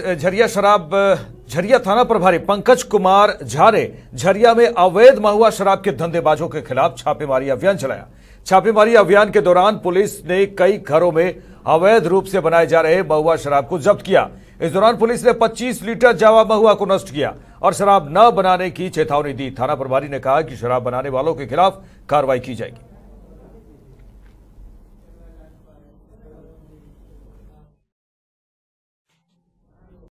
झरिया शराब झरिया थाना प्रभारी पंकज कुमार झा ने झरिया में अवैध महुआ शराब के धंधेबाजों के खिलाफ छापेमारी अभियान चलाया छापेमारी अभियान के दौरान पुलिस ने कई घरों में अवैध रूप से बनाए जा रहे महुआ शराब को जब्त किया इस दौरान पुलिस ने 25 लीटर जावा महुआ को नष्ट किया और शराब न बनाने की चेतावनी दी थाना प्रभारी ने कहा कि शराब बनाने वालों के खिलाफ कार्रवाई की जाएगी